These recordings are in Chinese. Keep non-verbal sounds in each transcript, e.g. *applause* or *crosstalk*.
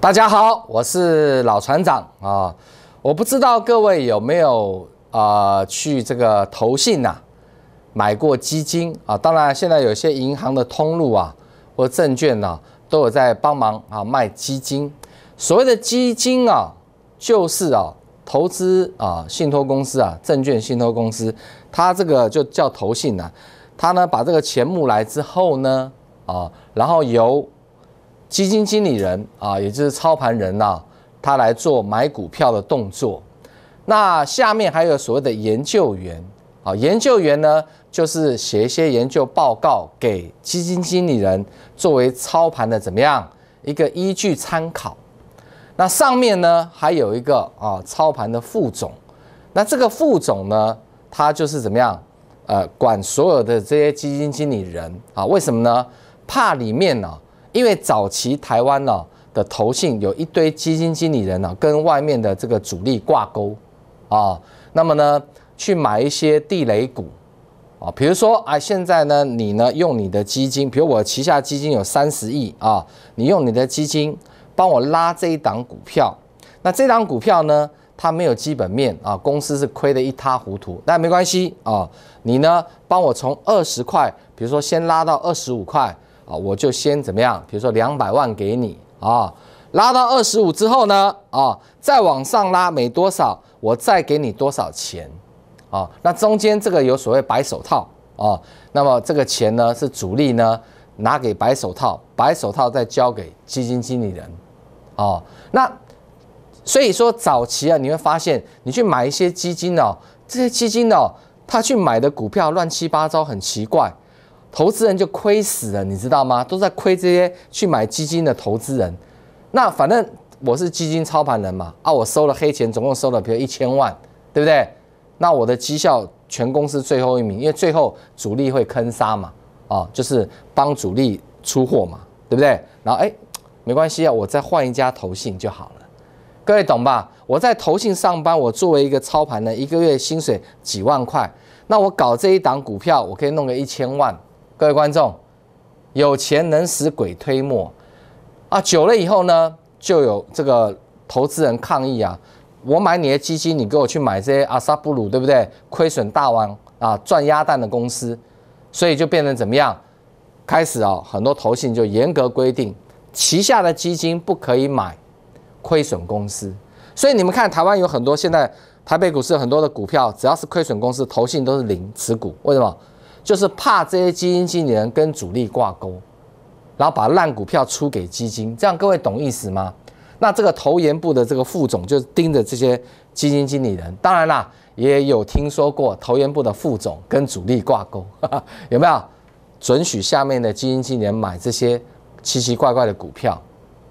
大家好，我是老船长啊！我不知道各位有没有啊去这个投信呐，买过基金啊？当然，现在有些银行的通路啊，或证券呢，都有在帮忙啊卖基金。所谓的基金啊，就是啊投资啊信托公司啊，证券信托公司，它这个就叫投信呐。它呢把这个钱募来之后呢，啊，然后由基金经理人啊，也就是操盘人呐，他来做买股票的动作。那下面还有所谓的研究员啊，研究员呢就是写一些研究报告给基金经理人作为操盘的怎么样一个依据参考。那上面呢还有一个啊操盘的副总，那这个副总呢，他就是怎么样呃管所有的这些基金经理人啊？为什么呢？怕里面呢。因为早期台湾呢的投信有一堆基金经理人呢跟外面的这个主力挂钩，啊，那么呢去买一些地雷股，啊，比如说啊现在呢你呢用你的基金，比如我旗下基金有三十亿啊，你用你的基金帮我拉这一档股票，那这档股票呢它没有基本面啊，公司是亏得一塌糊涂，但没关系啊，你呢帮我从二十块，比如说先拉到二十五块。啊，我就先怎么样？比如说两百万给你啊，拉到二十五之后呢，啊，再往上拉没多少，我再给你多少钱？啊，那中间这个有所谓白手套啊，那么这个钱呢是主力呢拿给白手套，白手套再交给基金经理人，哦，那所以说早期啊，你会发现你去买一些基金哦，这些基金哦，他去买的股票乱七八糟，很奇怪。投资人就亏死了，你知道吗？都在亏这些去买基金的投资人。那反正我是基金操盘人嘛，啊，我收了黑钱，总共收了比如一千万，对不对？那我的绩效全公司最后一名，因为最后主力会坑杀嘛，啊，就是帮主力出货嘛，对不对？然后哎，没关系啊，我再换一家投信就好了。各位懂吧？我在投信上班，我作为一个操盘人，一个月薪水几万块，那我搞这一档股票，我可以弄个一千万。各位观众，有钱能使鬼推磨啊，久了以后呢，就有这个投资人抗议啊，我买你的基金，你给我去买这些阿萨布鲁对不对？亏损大王啊，赚鸭蛋的公司，所以就变成怎么样？开始啊，很多投信就严格规定旗下的基金不可以买亏损公司，所以你们看台湾有很多现在台北股市很多的股票，只要是亏损公司，投信都是零持股，为什么？就是怕这些基金经理人跟主力挂钩，然后把烂股票出给基金，这样各位懂意思吗？那这个投研部的这个副总就盯着这些基金经理人，当然啦，也有听说过投研部的副总跟主力挂钩，*laughs* 有没有准许下面的基金经理人买这些奇奇怪怪的股票？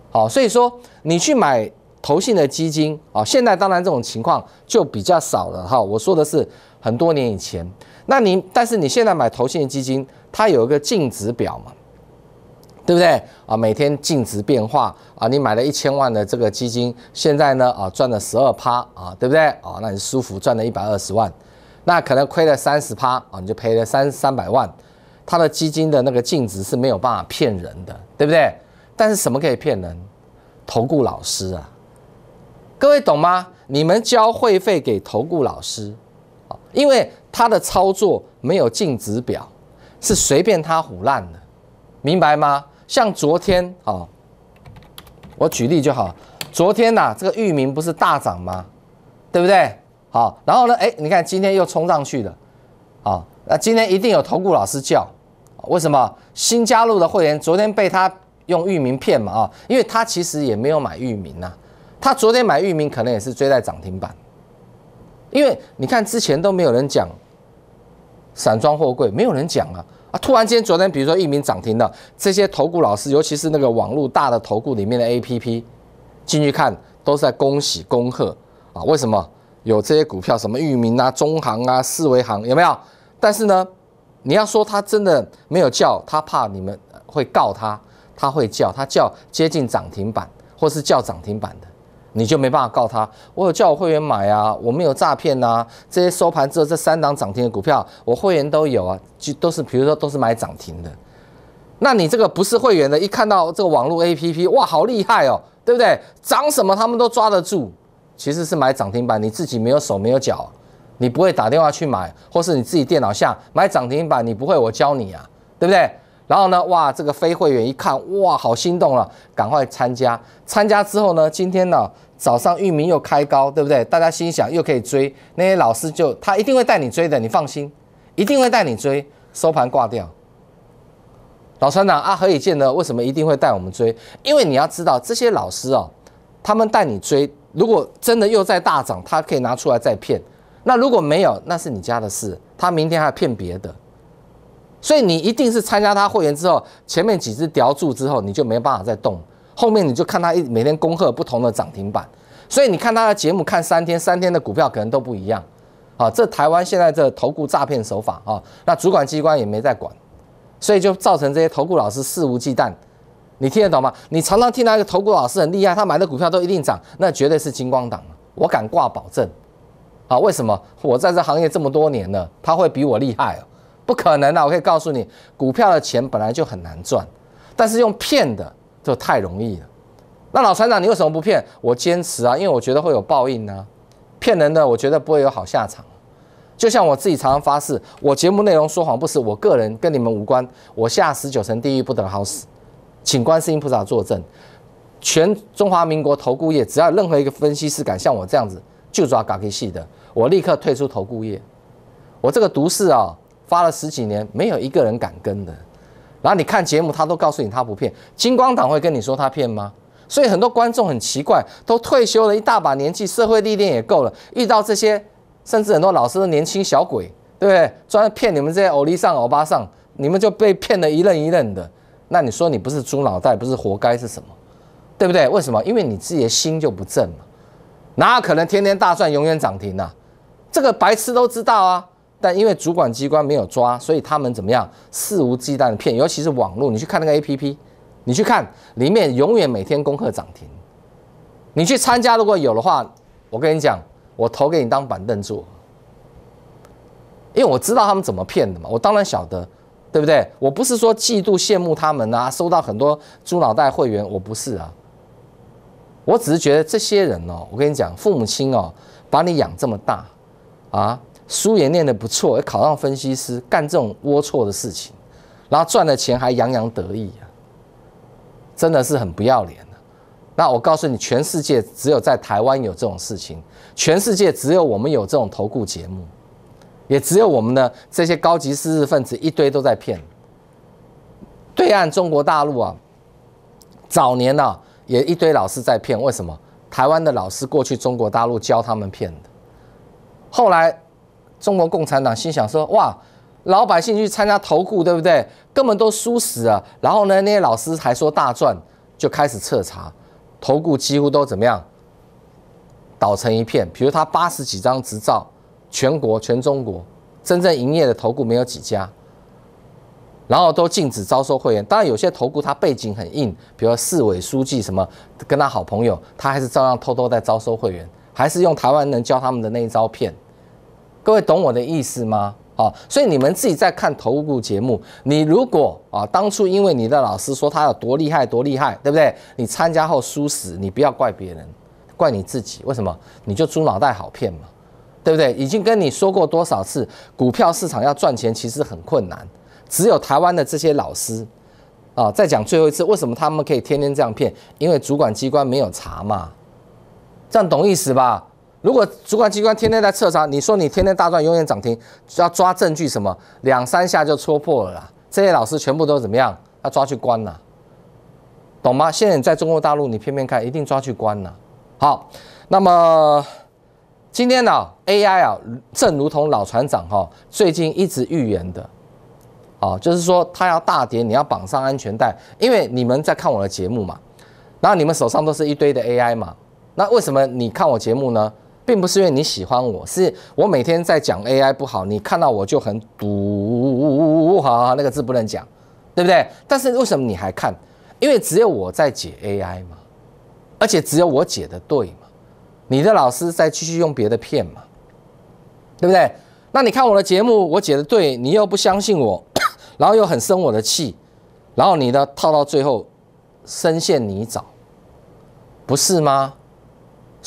好，所以说你去买投信的基金啊，现在当然这种情况就比较少了哈。我说的是很多年以前。那你但是你现在买投信基金，它有一个净值表嘛，对不对啊？每天净值变化啊，你买了一千万的这个基金，现在呢啊赚了十二趴啊，对不对啊？那你舒服赚了一百二十万，那可能亏了三十趴啊，你就赔了三三百万，它的基金的那个净值是没有办法骗人的，对不对？但是什么可以骗人？投顾老师啊，各位懂吗？你们交会费给投顾老师。因为他的操作没有净值表，是随便他胡乱的，明白吗？像昨天啊，我举例就好。昨天呐，这个域名不是大涨吗？对不对？好，然后呢，哎，你看今天又冲上去了，啊，那今天一定有投顾老师叫，为什么？新加入的会员昨天被他用域名骗嘛，啊，因为他其实也没有买域名呐，他昨天买域名可能也是追在涨停板。因为你看之前都没有人讲，散装货柜没有人讲啊啊！突然间昨天，比如说域名涨停的这些投顾老师，尤其是那个网络大的投顾里面的 APP，进去看都是在恭喜恭贺啊！为什么有这些股票？什么域名啊、中行啊、四维行有没有？但是呢，你要说他真的没有叫，他怕你们会告他，他会叫他叫接近涨停板或是叫涨停板的。你就没办法告他，我有叫我会员买啊，我没有诈骗呐。这些收盘之后这三档涨停的股票，我会员都有啊，就都是比如说都是买涨停的。那你这个不是会员的，一看到这个网络 A P P，哇，好厉害哦，对不对？涨什么他们都抓得住，其实是买涨停板，你自己没有手没有脚，你不会打电话去买，或是你自己电脑下买涨停板，你不会，我教你啊，对不对？然后呢？哇，这个非会员一看，哇，好心动了，赶快参加。参加之后呢？今天呢早上域名又开高，对不对？大家心想又可以追，那些老师就他一定会带你追的，你放心，一定会带你追。收盘挂掉，老船长啊，何以见得？为什么一定会带我们追？因为你要知道这些老师啊，他们带你追，如果真的又在大涨，他可以拿出来再骗。那如果没有，那是你家的事，他明天还骗别的。所以你一定是参加他会员之后，前面几只叼注之后，你就没办法再动，后面你就看他一每天恭贺不同的涨停板。所以你看他的节目，看三天，三天的股票可能都不一样。啊，这台湾现在这投顾诈骗手法啊，那主管机关也没在管，所以就造成这些投顾老师肆无忌惮。你听得懂吗？你常常听到一个投顾老师很厉害，他买的股票都一定涨，那绝对是金光党，我敢挂保证。啊，为什么？我在这行业这么多年了，他会比我厉害啊？不可能的，我可以告诉你，股票的钱本来就很难赚，但是用骗的就太容易了。那老船长，你为什么不骗？我坚持啊，因为我觉得会有报应啊。骗人的，我觉得不会有好下场。就像我自己常常发誓，我节目内容说谎不实，我个人跟你们无关，我下十九层地狱不得好死，请观世音菩萨作证。全中华民国投顾业，只要任何一个分析师敢像我这样子，就抓港 A 系的，我立刻退出投顾业。我这个毒誓啊！发了十几年，没有一个人敢跟的。然后你看节目，他都告诉你他不骗，金光党会跟你说他骗吗？所以很多观众很奇怪，都退休了一大把年纪，社会历练也够了，遇到这些，甚至很多老师的年轻小鬼，对不对？专骗你们这些欧弟上欧巴上，你们就被骗得一愣一愣的。那你说你不是猪脑袋，不是活该是什么？对不对？为什么？因为你自己的心就不正嘛。哪有可能天天大蒜永远涨停啊？这个白痴都知道啊。但因为主管机关没有抓，所以他们怎么样肆无忌惮的骗，尤其是网络，你去看那个 A P P，你去看里面永远每天攻克涨停，你去参加如果有的话，我跟你讲，我投给你当板凳坐，因为我知道他们怎么骗的嘛，我当然晓得，对不对？我不是说嫉妒羡慕他们啊，收到很多猪脑袋会员，我不是啊，我只是觉得这些人哦，我跟你讲，父母亲哦，把你养这么大，啊。书也念得不错，考上分析师，干这种龌龊的事情，然后赚了钱还洋洋得意啊，真的是很不要脸的。那我告诉你，全世界只有在台湾有这种事情，全世界只有我们有这种投顾节目，也只有我们的这些高级知识分子一堆都在骗。对岸中国大陆啊，早年呢也一堆老师在骗，为什么？台湾的老师过去中国大陆教他们骗的，后来。中国共产党心想说：“哇，老百姓去参加投顾，对不对？根本都输死了。然后呢，那些老师还说大赚，就开始彻查，投顾几乎都怎么样倒成一片。比如他八十几张执照，全国全中国真正营业的投顾没有几家，然后都禁止招收会员。当然，有些投顾他背景很硬，比如市委书记什么，跟他好朋友，他还是照样偷偷在招收会员，还是用台湾人教他们的那一招骗。”各位懂我的意思吗？啊，所以你们自己在看投顾节目，你如果啊当初因为你的老师说他有多厉害多厉害，对不对？你参加后输死，你不要怪别人，怪你自己。为什么？你就猪脑袋好骗嘛，对不对？已经跟你说过多少次，股票市场要赚钱其实很困难，只有台湾的这些老师啊，再讲最后一次，为什么他们可以天天这样骗？因为主管机关没有查嘛，这样懂意思吧？如果主管机关天天在彻查，你说你天天大赚，永远涨停，要抓证据什么？两三下就戳破了啦。这些老师全部都怎么样？要抓去关了，懂吗？现在你在中国大陆，你偏偏看，一定抓去关了。好，那么今天呢，AI 啊，正如同老船长哈，最近一直预言的，啊，就是说它要大跌，你要绑上安全带，因为你们在看我的节目嘛，然后你们手上都是一堆的 AI 嘛，那为什么你看我节目呢？并不是因为你喜欢我，是我每天在讲 AI 不好，你看到我就很堵，好，那个字不能讲，对不对？但是为什么你还看？因为只有我在解 AI 嘛，而且只有我解的对嘛，你的老师在继续用别的骗嘛，对不对？那你看我的节目，我解的对，你又不相信我，*coughs* 然后又很生我的气，然后你呢套到最后，深陷泥沼，不是吗？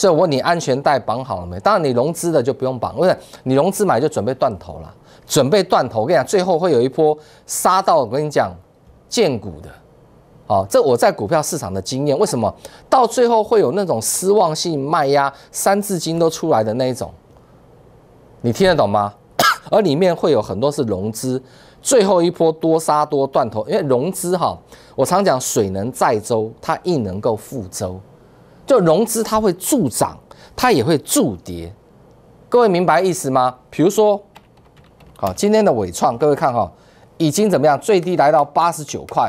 所以我问你安全带绑好了没？当然你融资的就不用绑，不是你融资买就准备断头了，准备断头。我跟你讲，最后会有一波杀到，我跟你讲，贱股的，好，这我在股票市场的经验，为什么到最后会有那种失望性卖压，三字经都出来的那一种，你听得懂吗？*coughs* 而里面会有很多是融资，最后一波多杀多断头，因为融资哈，我常讲水能载舟，它亦能够覆舟。就融资，它会助涨，它也会助跌。各位明白意思吗？比如说，好，今天的伟创，各位看哈，已经怎么样？最低来到八十九块，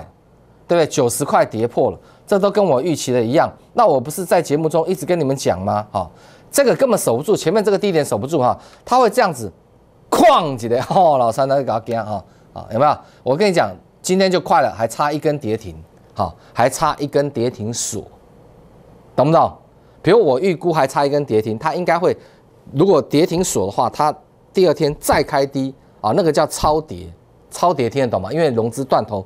对不对？九十块跌破了，这都跟我预期的一样。那我不是在节目中一直跟你们讲吗？好，这个根本守不住，前面这个低点守不住哈，它会这样子，哐起来，哦，老三哪里搞僵啊？啊，有没有？我跟你讲，今天就快了，还差一根跌停，好，还差一根跌停锁。懂不懂？比如我预估还差一根跌停，它应该会。如果跌停锁的话，它第二天再开低啊，那个叫超跌，超跌听得懂吗？因为融资断头，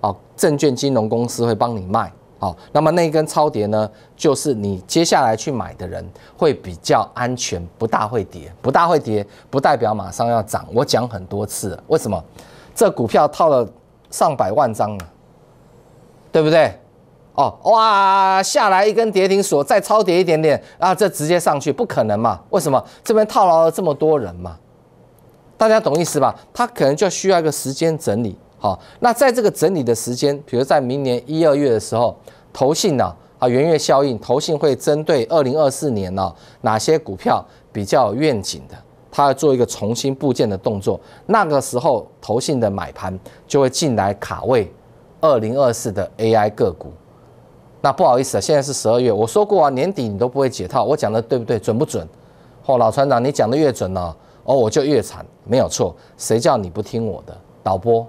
啊，证券金融公司会帮你卖。啊。那么那一根超跌呢，就是你接下来去买的人会比较安全，不大会跌，不大会跌，不代表马上要涨。我讲很多次，为什么？这股票套了上百万张了，对不对？哦，哇，下来一根跌停锁，再超跌一点点啊，这直接上去不可能嘛？为什么？这边套牢了这么多人嘛，大家懂意思吧？它可能就需要一个时间整理。好，那在这个整理的时间，比如在明年一二月的时候，投信呢，啊，元月效应，投信会针对二零二四年呢哪些股票比较有愿景的，它要做一个重新部件的动作。那个时候，投信的买盘就会进来卡位二零二四的 AI 个股。那不好意思啊，现在是十二月，我说过啊，年底你都不会解套，我讲的对不对，准不准？哦，老船长，你讲的越准呢，哦，我就越惨，没有错，谁叫你不听我的导播？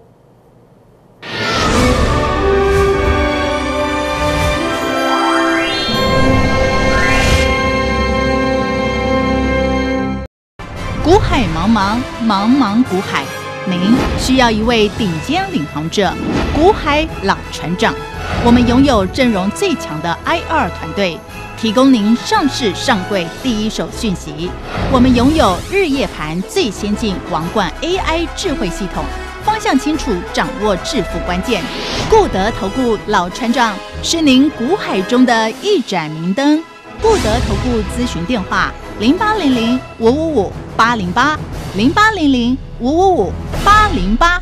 古海茫茫，茫茫古海，您需要一位顶尖领航者，古海老船长。我们拥有阵容最强的 IR 团队，提供您上市上柜第一手讯息。我们拥有日夜盘最先进王冠 AI 智慧系统，方向清楚，掌握致富关键。固德投顾老船长是您股海中的一盏明灯。固德投顾咨询电话：零八零零五五五八零八零八零零五五五八零八。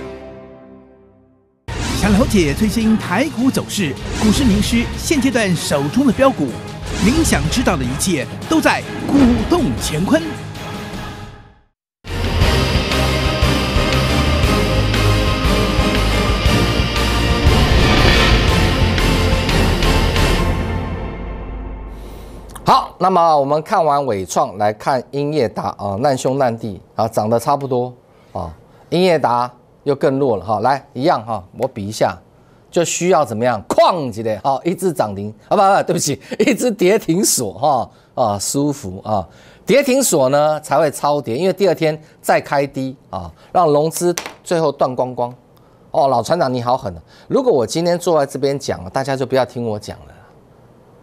解最新台股走势，股市名师现阶段手中的标股，您想知道的一切都在《股动乾坤》。好，那么我们看完伟创，来看英业达啊，难兄难弟啊，涨得差不多啊，英业达。又更弱了哈，来一样哈，我比一下，就需要怎么样？哐！叽的，好，一只涨停，啊不不，对不起，*laughs* 一只跌停锁哈，啊舒服啊，跌停锁呢才会超跌，因为第二天再开低啊，让融资最后断光光。哦，老船长你好狠的，如果我今天坐在这边讲，大家就不要听我讲了。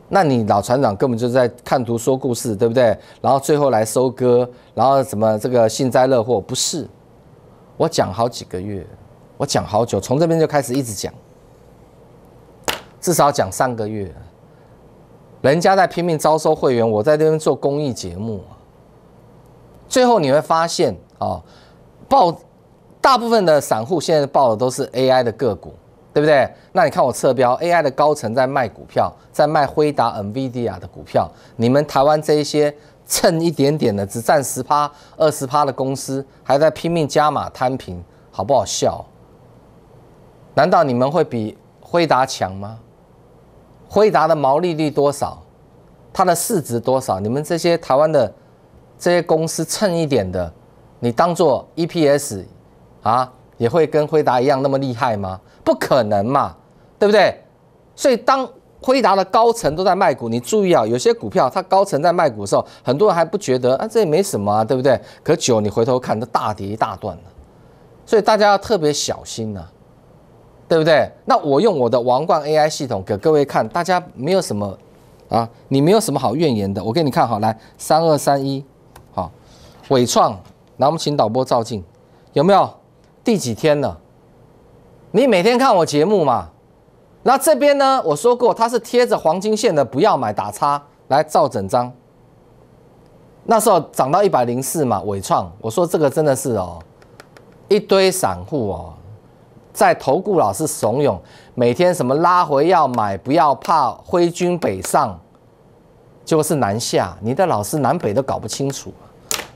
那你老船长根本就在看图说故事，对不对？然后最后来收割，然后什么这个幸灾乐祸？不是。我讲好几个月，我讲好久，从这边就开始一直讲，至少讲三个月，人家在拼命招收会员，我在这边做公益节目。最后你会发现啊，报大部分的散户现在报的都是 AI 的个股，对不对？那你看我侧标，AI 的高层在卖股票，在卖辉达、NVIDIA 的股票，你们台湾这一些。蹭一点点的，只占十趴、二十趴的公司，还在拼命加码摊平，好不好笑？难道你们会比辉达强吗？辉达的毛利率多少？它的市值多少？你们这些台湾的这些公司蹭一点的，你当做 EPS 啊，也会跟辉达一样那么厉害吗？不可能嘛，对不对？所以当。辉达的高层都在卖股，你注意啊！有些股票它高层在卖股的时候，很多人还不觉得啊，这也没什么，对不对？可久你回头看都大跌一大段了，所以大家要特别小心啊，对不对？那我用我的王冠 AI 系统给各位看，大家没有什么啊，你没有什么好怨言的。我给你看好，来三二三一，好，伟创，那我们请导播照镜，有没有？第几天了？你每天看我节目嘛？那这边呢？我说过，它是贴着黄金线的，不要买打叉。来照整张，那时候涨到一百零四嘛，尾创。我说这个真的是哦，一堆散户哦，在投顾老师怂恿，每天什么拉回要买，不要怕，挥军北上，就是南下。你的老师南北都搞不清楚，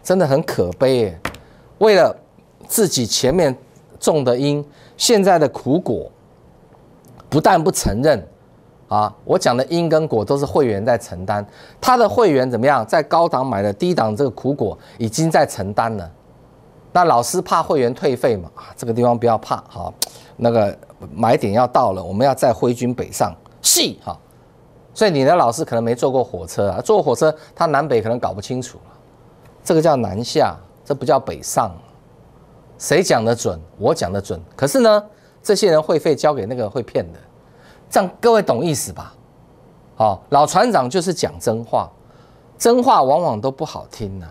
真的很可悲。为了自己前面种的因，现在的苦果。不但不承认，啊，我讲的因跟果都是会员在承担，他的会员怎么样，在高档买的低档这个苦果已经在承担了。那老师怕会员退费嘛？啊，这个地方不要怕，好，那个买点要到了，我们要再挥军北上，系哈。所以你的老师可能没坐过火车啊，坐火车他南北可能搞不清楚这个叫南下，这不叫北上。谁讲的准？我讲的准。可是呢？这些人会费交给那个会骗的，这样各位懂意思吧？好，老船长就是讲真话，真话往往都不好听呐。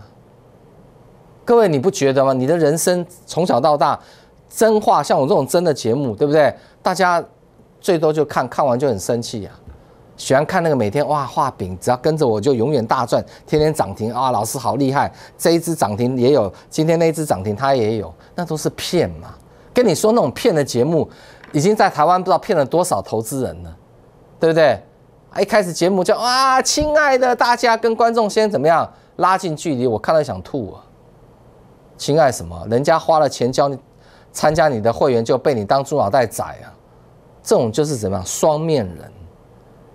各位你不觉得吗？你的人生从小到大，真话像我这种真的节目，对不对？大家最多就看看完就很生气呀。喜欢看那个每天哇画饼，只要跟着我就永远大赚，天天涨停啊！老师好厉害，这一只涨停也有，今天那一只涨停他也有，那都是骗嘛。跟你说那种骗的节目，已经在台湾不知道骗了多少投资人了，对不对？一开始节目叫啊，亲爱的，大家跟观众先怎么样拉近距离，我看了想吐啊。亲爱什么，人家花了钱教你参加你的会员就被你当猪脑袋宰啊，这种就是怎么样双面人，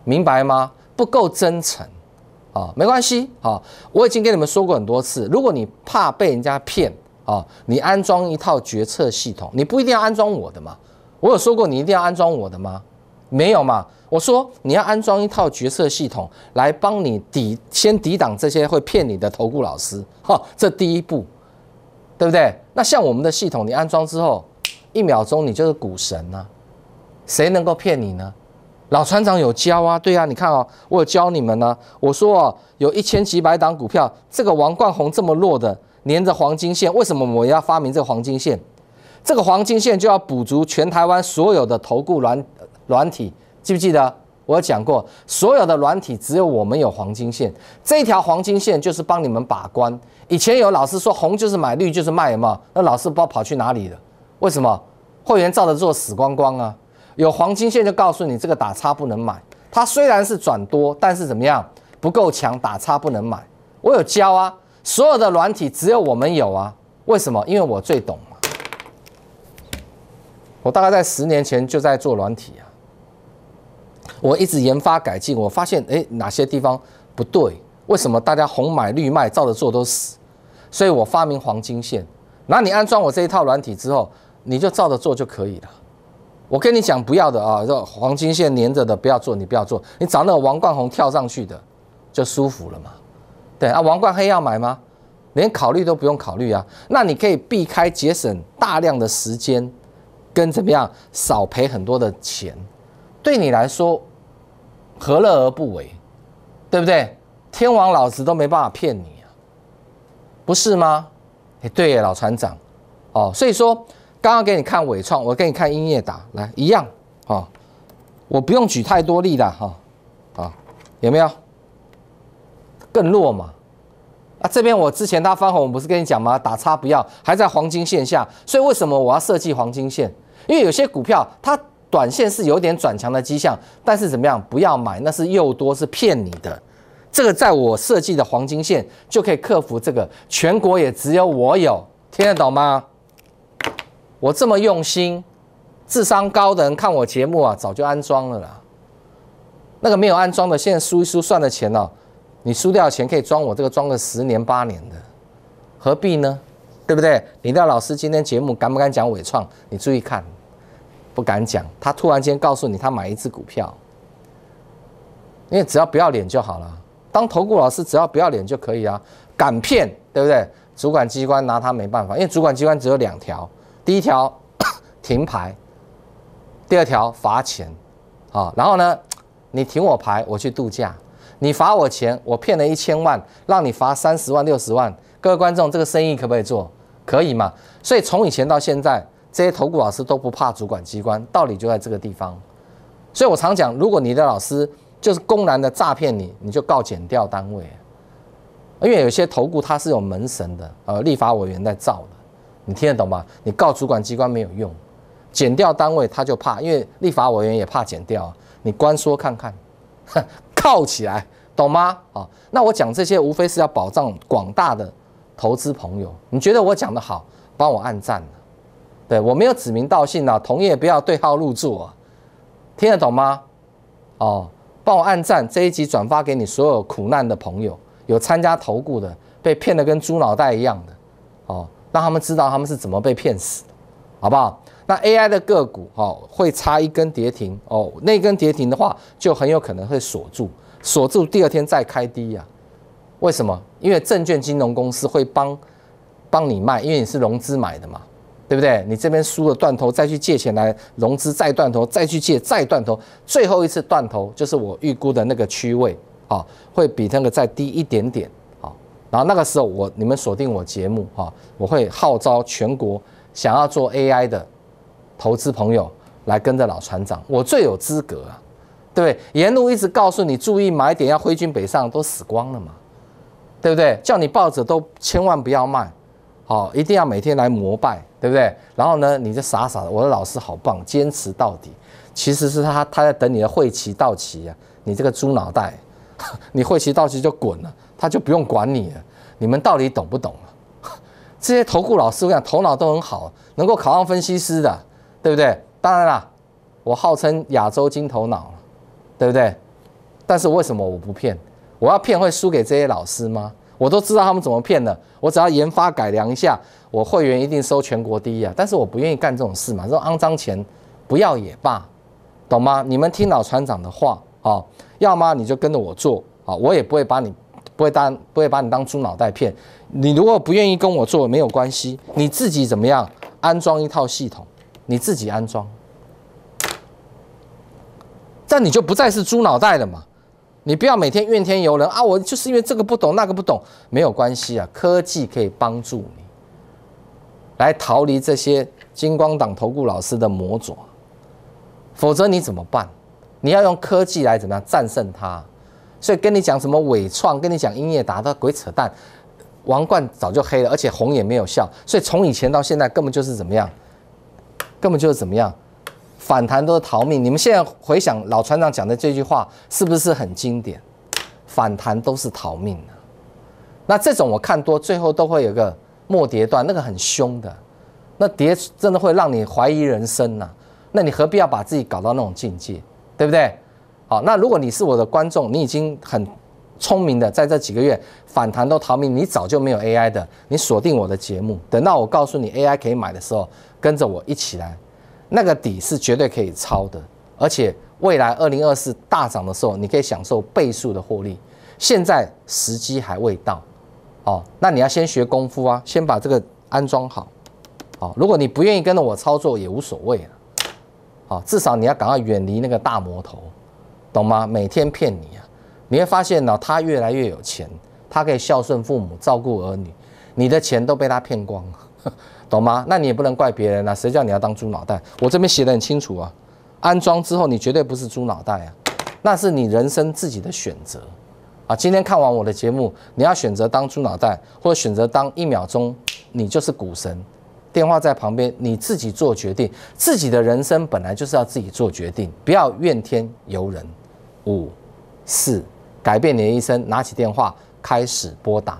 明白吗？不够真诚啊，没关系啊，我已经跟你们说过很多次，如果你怕被人家骗。啊，你安装一套决策系统，你不一定要安装我的吗？我有说过你一定要安装我的吗？没有嘛。我说你要安装一套决策系统来帮你抵先抵挡这些会骗你的投顾老师，哈，这第一步，对不对？那像我们的系统，你安装之后，一秒钟你就是股神了，谁能够骗你呢？老船长有教啊，对啊，你看哦，我有教你们呢。我说哦，有一千几百档股票，这个王冠红这么弱的。连着黄金线，为什么我要发明这个黄金线？这个黄金线就要补足全台湾所有的投顾软软体，记不记得我讲过，所有的软体只有我们有黄金线，这条黄金线就是帮你们把关。以前有老师说红就是买，绿就是卖嘛，那老师不知道跑去哪里了？为什么会员照着做死光光啊？有黄金线就告诉你这个打叉不能买，它虽然是转多，但是怎么样不够强，打叉不能买。我有教啊。所有的软体只有我们有啊？为什么？因为我最懂嘛。我大概在十年前就在做软体啊。我一直研发改进，我发现哎哪些地方不对？为什么大家红买绿卖，照着做都死？所以我发明黄金线。那你安装我这一套软体之后，你就照着做就可以了。我跟你讲不要的啊，这黄金线连着的不要做，你不要做。你找那个王冠红跳上去的，就舒服了嘛。对啊，王冠黑要买吗？连考虑都不用考虑啊。那你可以避开，节省大量的时间，跟怎么样少赔很多的钱，对你来说何乐而不为？对不对？天王老子都没办法骗你啊，不是吗？哎，对，老船长，哦，所以说刚刚给你看伟创，我给你看音乐达，来一样哦，我不用举太多例的哈，啊，有没有？更弱嘛？啊，这边我之前它翻红，我不是跟你讲吗？打叉不要，还在黄金线下。所以为什么我要设计黄金线？因为有些股票它短线是有点转强的迹象，但是怎么样？不要买，那是又多是骗你的。这个在我设计的黄金线就可以克服这个。全国也只有我有，听得懂吗？我这么用心，智商高的人看我节目啊，早就安装了啦。那个没有安装的，现在输一输算了钱了。你输掉钱可以装我这个装个十年八年的，何必呢？对不对？你的老师今天节目敢不敢讲伪创？你注意看，不敢讲。他突然间告诉你他买一只股票，因为只要不要脸就好了。当投顾老师只要不要脸就可以啊。敢骗，对不对？主管机关拿他没办法，因为主管机关只有两条：第一条 *coughs* 停牌，第二条罚钱。啊，然后呢？你停我牌，我去度假。你罚我钱，我骗了一千万，让你罚三十万六十万。各位观众，这个生意可不可以做？可以嘛？所以从以前到现在，这些投顾老师都不怕主管机关，道理就在这个地方。所以我常讲，如果你的老师就是公然的诈骗你，你就告减掉单位，因为有些投顾他是有门神的，呃，立法委员在造的，你听得懂吗？你告主管机关没有用，减掉单位他就怕，因为立法委员也怕减掉。你光说看看，哼。*laughs* 抱起来，懂吗？啊，那我讲这些无非是要保障广大的投资朋友。你觉得我讲的好，帮我按赞对我没有指名道姓啊，同业不要对号入座啊。听得懂吗？哦，帮我按赞，这一集转发给你所有苦难的朋友，有参加投顾的，被骗的跟猪脑袋一样的，哦，让他们知道他们是怎么被骗死的，好不好？那 AI 的个股哦，会差一根跌停哦，那根跌停的话，就很有可能会锁住，锁住第二天再开低呀？为什么？因为证券金融公司会帮帮你卖，因为你是融资买的嘛，对不对？你这边输了断头，再去借钱来融资，再断头，再去借，再断头，最后一次断头就是我预估的那个区位啊，会比那个再低一点点啊。然后那个时候我你们锁定我节目啊，我会号召全国想要做 AI 的。投资朋友来跟着老船长，我最有资格啊，对不对？沿路一直告诉你注意买点，要挥军北上，都死光了嘛，对不对？叫你抱着都千万不要卖，好，一定要每天来膜拜，对不对？然后呢，你就傻傻的，我的老师好棒，坚持到底。其实是他他在等你的会期到齐啊，你这个猪脑袋，*laughs* 你会期到齐就滚了，他就不用管你了。你们到底懂不懂啊？*laughs* 这些投顾老师，我想头脑都很好，能够考上分析师的。对不对？当然啦，我号称亚洲金头脑，对不对？但是为什么我不骗？我要骗会输给这些老师吗？我都知道他们怎么骗的，我只要研发改良一下，我会员一定收全国第一啊！但是我不愿意干这种事嘛，这种肮脏钱，不要也罢，懂吗？你们听老船长的话啊，要么你就跟着我做啊，我也不会把你不会当不会把你当猪脑袋骗。你如果不愿意跟我做，没有关系，你自己怎么样安装一套系统？你自己安装，但你就不再是猪脑袋了嘛？你不要每天怨天尤人啊！我就是因为这个不懂那个不懂，没有关系啊！科技可以帮助你来逃离这些金光党投顾老师的魔爪，否则你怎么办？你要用科技来怎么样战胜它？所以跟你讲什么伪创，跟你讲音乐达的鬼扯淡，王冠早就黑了，而且红也没有效，所以从以前到现在根本就是怎么样？根本就是怎么样，反弹都是逃命。你们现在回想老船长讲的这句话，是不是很经典？反弹都是逃命啊！那这种我看多，最后都会有个末跌段，那个很凶的，那跌真的会让你怀疑人生呐。那你何必要把自己搞到那种境界，对不对？好，那如果你是我的观众，你已经很聪明的在这几个月反弹都逃命，你早就没有 AI 的，你锁定我的节目，等到我告诉你 AI 可以买的时候。跟着我一起来，那个底是绝对可以抄的，而且未来二零二四大涨的时候，你可以享受倍数的获利。现在时机还未到，哦，那你要先学功夫啊，先把这个安装好，哦。如果你不愿意跟着我操作也无所谓啊，哦，至少你要赶快远离那个大魔头，懂吗？每天骗你啊，你会发现呢，他越来越有钱，他可以孝顺父母，照顾儿女，你的钱都被他骗光了。懂吗？那你也不能怪别人啊，谁叫你要当猪脑袋？我这边写得很清楚啊，安装之后你绝对不是猪脑袋啊，那是你人生自己的选择啊。今天看完我的节目，你要选择当猪脑袋，或者选择当一秒钟你就是股神。电话在旁边，你自己做决定，自己的人生本来就是要自己做决定，不要怨天尤人。五、四，改变你的一生，拿起电话开始拨打。